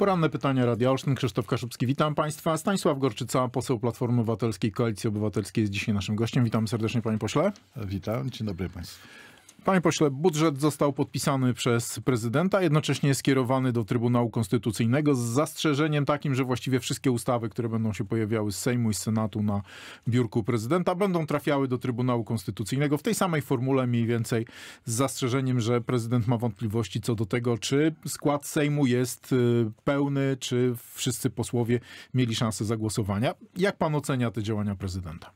Poranne pytania Radia Olsztyn. Krzysztof Kaszubski, witam Państwa. Stanisław Gorczyca, poseł Platformy Obywatelskiej, Koalicji Obywatelskiej jest dzisiaj naszym gościem. Witam serdecznie Panie Pośle. Witam, dzień dobry Państwu. Panie pośle, budżet został podpisany przez prezydenta, jednocześnie skierowany do Trybunału Konstytucyjnego z zastrzeżeniem takim, że właściwie wszystkie ustawy, które będą się pojawiały z Sejmu i z Senatu na biurku prezydenta, będą trafiały do Trybunału Konstytucyjnego w tej samej formule mniej więcej z zastrzeżeniem, że prezydent ma wątpliwości co do tego, czy skład Sejmu jest y, pełny, czy wszyscy posłowie mieli szansę zagłosowania. Jak pan ocenia te działania prezydenta?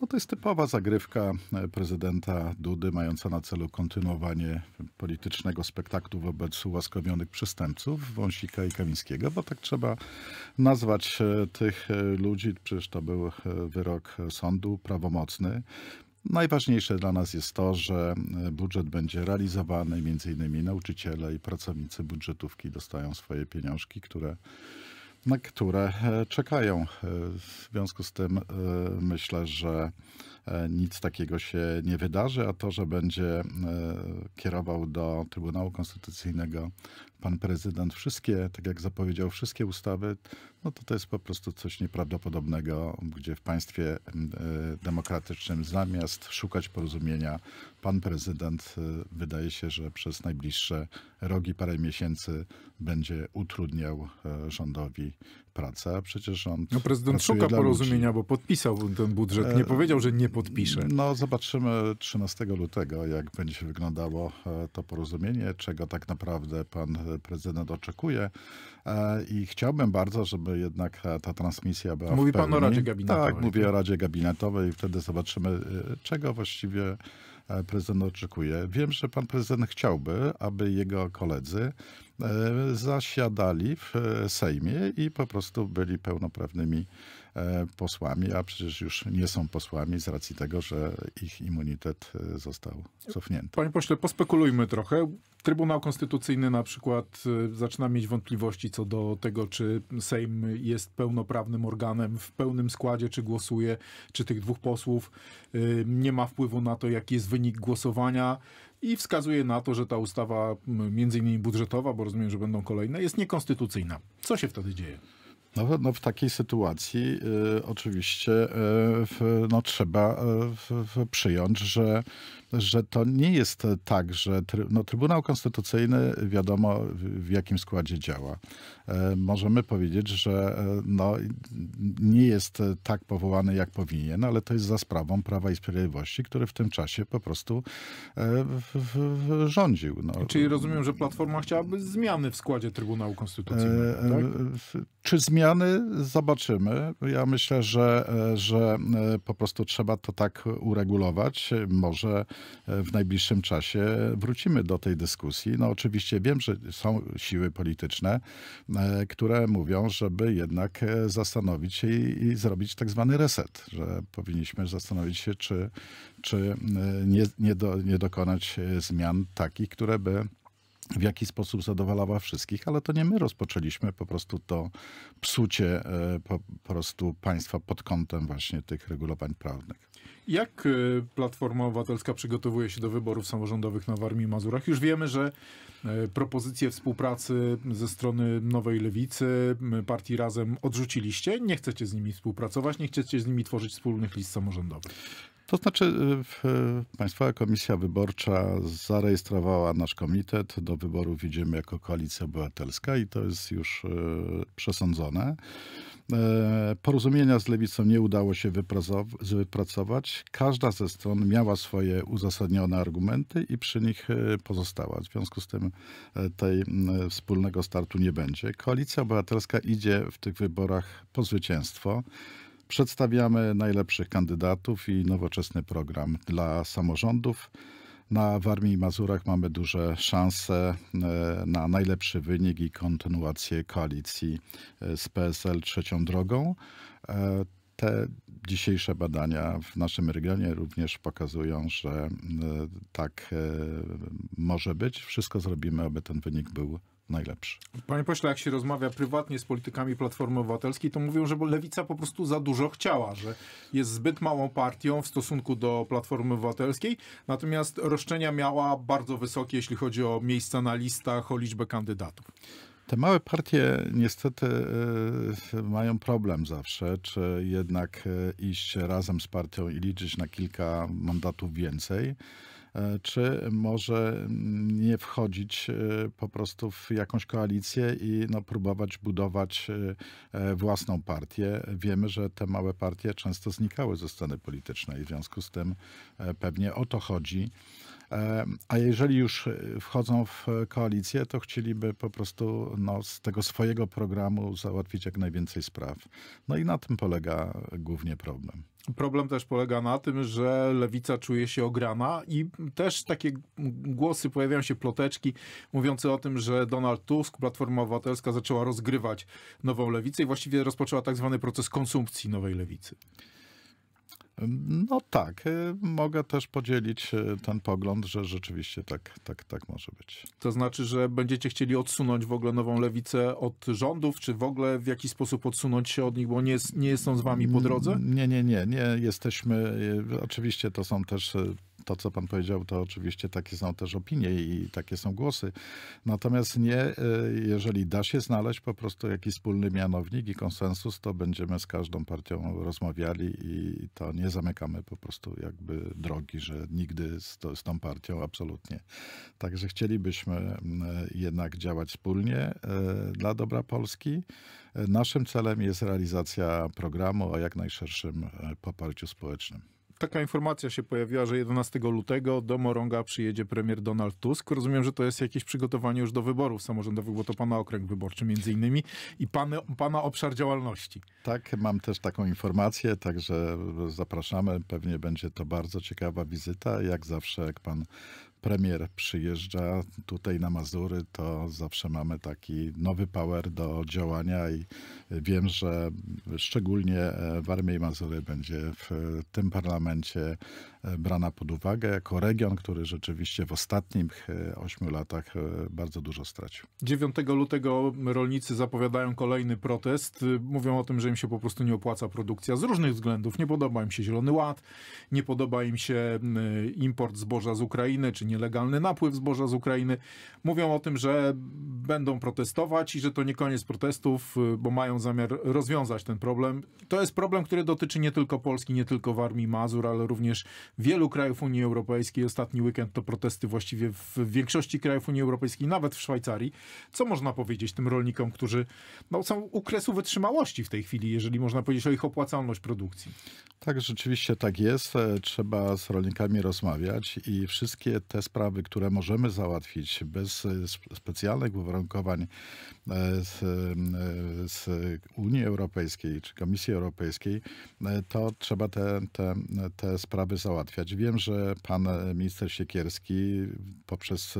No to jest typowa zagrywka e, prezydenta Dudy, mająca na celu kontynuowanie politycznego spektaklu wobec ułaskowionych przestępców Wąsika i Kamińskiego, bo tak trzeba nazwać e, tych e, ludzi. Przecież to był wyrok sądu prawomocny. Najważniejsze dla nas jest to, że budżet będzie realizowany, między innymi nauczyciele i pracownicy budżetówki dostają swoje pieniążki, które na które e, czekają. E, w związku z tym e, myślę, że E, nic takiego się nie wydarzy, a to, że będzie e, kierował do Trybunału Konstytucyjnego pan prezydent wszystkie, tak jak zapowiedział, wszystkie ustawy, no to to jest po prostu coś nieprawdopodobnego, gdzie w państwie e, demokratycznym zamiast szukać porozumienia, pan prezydent wydaje się, że przez najbliższe rogi, parę miesięcy będzie utrudniał rządowi pracę. Przecież on. No prezydent szuka porozumienia, ludzi. bo podpisał ten budżet. Nie e, powiedział, że nie podpisze. No zobaczymy 13 lutego, jak będzie wyglądało e, to porozumienie, czego tak naprawdę pan prezydent oczekuje. E, I chciałbym bardzo, żeby jednak ta transmisja była. Mówi pan o Radzie Gabinetowej. Tak, mówię o tak. Radzie Gabinetowej i wtedy zobaczymy, czego właściwie E, prezydent oczekuje. Wiem, że pan prezydent chciałby, aby jego koledzy e, zasiadali w e, Sejmie i po prostu byli pełnoprawnymi E, posłami, a przecież już nie są posłami z racji tego, że ich immunitet e, został cofnięty. Panie pośle, pospekulujmy trochę. Trybunał Konstytucyjny na przykład e, zaczyna mieć wątpliwości co do tego, czy Sejm jest pełnoprawnym organem w pełnym składzie, czy głosuje, czy tych dwóch posłów nie ma wpływu na to, jaki jest wynik głosowania i wskazuje na to, że ta ustawa, między innymi budżetowa, bo rozumiem, że będą kolejne, jest niekonstytucyjna. Co się wtedy dzieje? No, no w takiej sytuacji y, oczywiście y, no, trzeba y, przyjąć, że, że to nie jest tak, że no, Trybunał Konstytucyjny wiadomo w, w jakim składzie działa. Y, możemy powiedzieć, że y, no, nie jest tak powołany jak powinien, ale to jest za sprawą Prawa i Sprawiedliwości, który w tym czasie po prostu y, w, rządził. No. Czyli rozumiem, że Platforma chciałaby zmiany w składzie Trybunału Konstytucyjnego, tak? Czy zmiany zmiany zobaczymy. Ja myślę, że, że e, po prostu trzeba to tak uregulować. Może e, w najbliższym czasie wrócimy do tej dyskusji. No oczywiście wiem, że są siły polityczne, e, które mówią, żeby jednak zastanowić się i, i zrobić tak zwany reset, że powinniśmy zastanowić się, czy, czy nie, nie, do, nie dokonać zmian takich, które by w jaki sposób zadowalała wszystkich, ale to nie my rozpoczęliśmy po prostu to psucie e, po prostu państwa pod kątem właśnie tych regulowań prawnych. Jak e, Platforma Obywatelska przygotowuje się do wyborów samorządowych na Warmii i Mazurach? Już wiemy, że e, propozycje współpracy ze strony Nowej Lewicy, partii Razem odrzuciliście. Nie chcecie z nimi współpracować, nie chcecie z nimi tworzyć wspólnych list samorządowych. To znaczy, y, y, Państwowa Komisja Wyborcza zarejestrowała nasz komitet. Do wyborów idziemy jako koalicja obywatelska i to jest już y, przesądzone. E, porozumienia z lewicą nie udało się wypracować. Każda ze stron miała swoje uzasadnione argumenty i przy nich pozostała. W związku z tym e, tej wspólnego startu nie będzie. Koalicja Obywatelska idzie w tych wyborach po zwycięstwo. Przedstawiamy najlepszych kandydatów i nowoczesny program dla samorządów. Na Warmii i Mazurach mamy duże szanse e, na najlepszy wynik i kontynuację koalicji e, z PSL trzecią drogą. E, te dzisiejsze badania w naszym regionie również pokazują, że tak może być. Wszystko zrobimy, aby ten wynik był najlepszy. Panie pośle, jak się rozmawia prywatnie z politykami Platformy Obywatelskiej, to mówią, że Lewica po prostu za dużo chciała, że jest zbyt małą partią w stosunku do Platformy Obywatelskiej, natomiast roszczenia miała bardzo wysokie, jeśli chodzi o miejsca na listach, o liczbę kandydatów. Te małe partie niestety e, mają problem zawsze, czy jednak e, iść razem z partią i liczyć na kilka mandatów więcej E, czy może mm, nie wchodzić e, po prostu w jakąś koalicję i no, próbować budować e, własną partię. Wiemy, że te małe partie często znikały ze sceny politycznej, w związku z tym pewnie o to chodzi. A jeżeli już wchodzą w koalicję, to chcieliby po prostu no, z tego swojego programu załatwić jak najwięcej spraw. No i na tym polega głównie problem. Problem też polega na tym, że lewica czuje się ograna i też takie głosy, pojawiają się ploteczki mówiące o tym, że Donald Tusk, Platforma Obywatelska zaczęła rozgrywać nową lewicę i właściwie rozpoczęła tak zwany proces konsumpcji nowej lewicy. No tak, y, mogę też podzielić y, ten pogląd, że rzeczywiście tak, tak, tak może być. To znaczy, że będziecie chcieli odsunąć w ogóle nową lewicę od rządów, czy w ogóle w jakiś sposób odsunąć się od nich, bo nie, jest, nie są z wami po drodze? Nie, nie, nie, nie jesteśmy, y, oczywiście to są też to, co pan powiedział, to oczywiście takie są też opinie i takie są głosy. Natomiast nie, e, jeżeli da się znaleźć po prostu jakiś wspólny mianownik i konsensus, to będziemy z każdą partią rozmawiali i to nie zamykamy po prostu jakby drogi, że nigdy z, to, z tą partią absolutnie. Także chcielibyśmy mm, jednak działać wspólnie e, dla dobra Polski. E, naszym celem jest realizacja programu o jak najszerszym poparciu społecznym taka informacja się pojawiła, że 11 lutego do Moronga przyjedzie premier Donald Tusk. Rozumiem, że to jest jakieś przygotowanie już do wyborów samorządowych, bo to pana okręg wyborczy między innymi i pan, pana obszar działalności. Tak, mam też taką informację, także zapraszamy. Pewnie będzie to bardzo ciekawa wizyta. Jak zawsze, jak pan premier przyjeżdża tutaj na Mazury, to zawsze mamy taki nowy power do działania i wiem, że szczególnie e, w Armii Mazury będzie w e, tym parlamencie e, brana pod uwagę jako region, który rzeczywiście w ostatnich ośmiu latach bardzo dużo stracił. 9 lutego rolnicy zapowiadają kolejny protest. Mówią o tym, że im się po prostu nie opłaca produkcja z różnych względów. Nie podoba im się Zielony Ład, nie podoba im się import zboża z Ukrainy, czy nielegalny napływ zboża z Ukrainy. Mówią o tym, że będą protestować i że to nie koniec protestów, y, bo mają zamiar rozwiązać ten problem. To jest problem, który dotyczy nie tylko Polski, nie tylko Warmii Mazur, ale również wielu krajów Unii Europejskiej. Ostatni weekend to protesty właściwie w większości krajów Unii Europejskiej, nawet w Szwajcarii. Co można powiedzieć tym rolnikom, którzy no, są u kresu wytrzymałości w tej chwili, jeżeli można powiedzieć o ich opłacalność produkcji? Tak, rzeczywiście tak jest. E, trzeba z rolnikami rozmawiać i wszystkie te te sprawy, które możemy załatwić bez e, specjalnych uwarunkowań e, z, e, z Unii Europejskiej czy Komisji Europejskiej, to trzeba te, te, te sprawy załatwiać. Wiem, że pan minister Siekierski poprzez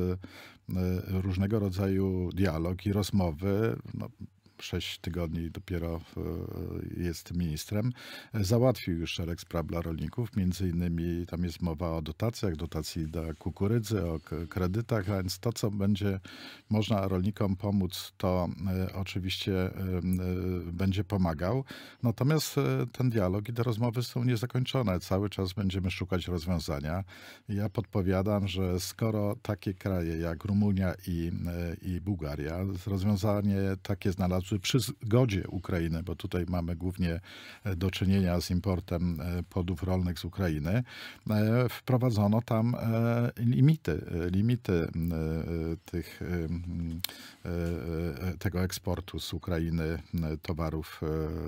różnego rodzaju dialog i rozmowy no, sześć tygodni dopiero e, jest ministrem, załatwił już szereg spraw dla rolników. Między innymi tam jest mowa o dotacjach, dotacji dla kukurydzy, o kredytach, a więc to, co będzie można rolnikom pomóc, to e, oczywiście e, będzie pomagał. Natomiast ten dialog i te rozmowy są niezakończone. Cały czas będziemy szukać rozwiązania. Ja podpowiadam, że skoro takie kraje jak Rumunia i, i Bułgaria rozwiązanie takie znalazły, przy zgodzie Ukrainy, bo tutaj mamy głównie e, do czynienia z importem e, podów rolnych z Ukrainy, e, wprowadzono tam limity, limity tych, tego eksportu z Ukrainy towarów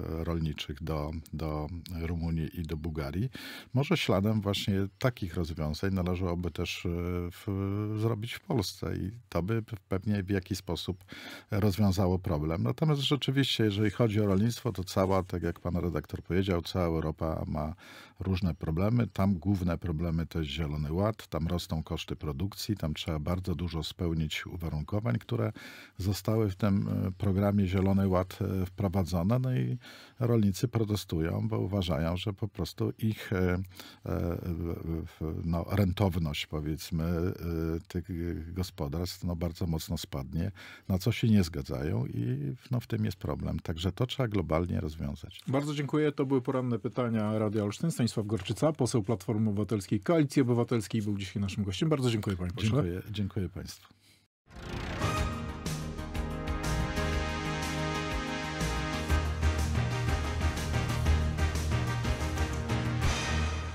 rolniczych do, do Rumunii i do Bułgarii. Może śladem właśnie takich rozwiązań należałoby też w, zrobić w Polsce i to by pewnie w jakiś sposób rozwiązało problem. Natomiast Natomiast rzeczywiście, jeżeli chodzi o rolnictwo, to cała, tak jak pan redaktor powiedział, cała Europa ma różne problemy. Tam główne problemy to jest Zielony Ład, tam rosną koszty produkcji, tam trzeba bardzo dużo spełnić uwarunkowań, które zostały w tym e, programie Zielony Ład e, wprowadzone. No i rolnicy protestują, bo uważają, że po prostu ich e, no, rentowność, powiedzmy, tych gospodarstw no, bardzo mocno spadnie, na co się nie zgadzają i no, w tym jest problem. Także to trzeba globalnie rozwiązać. Bardzo dziękuję. To były poranne pytania Radia Olsztyn. Stanisław Gorczyca, poseł Platformy Obywatelskiej, Koalicji Obywatelskiej był dzisiaj naszym gościem. Bardzo dziękuję panie pośle. Dziękuję, dziękuję państwu.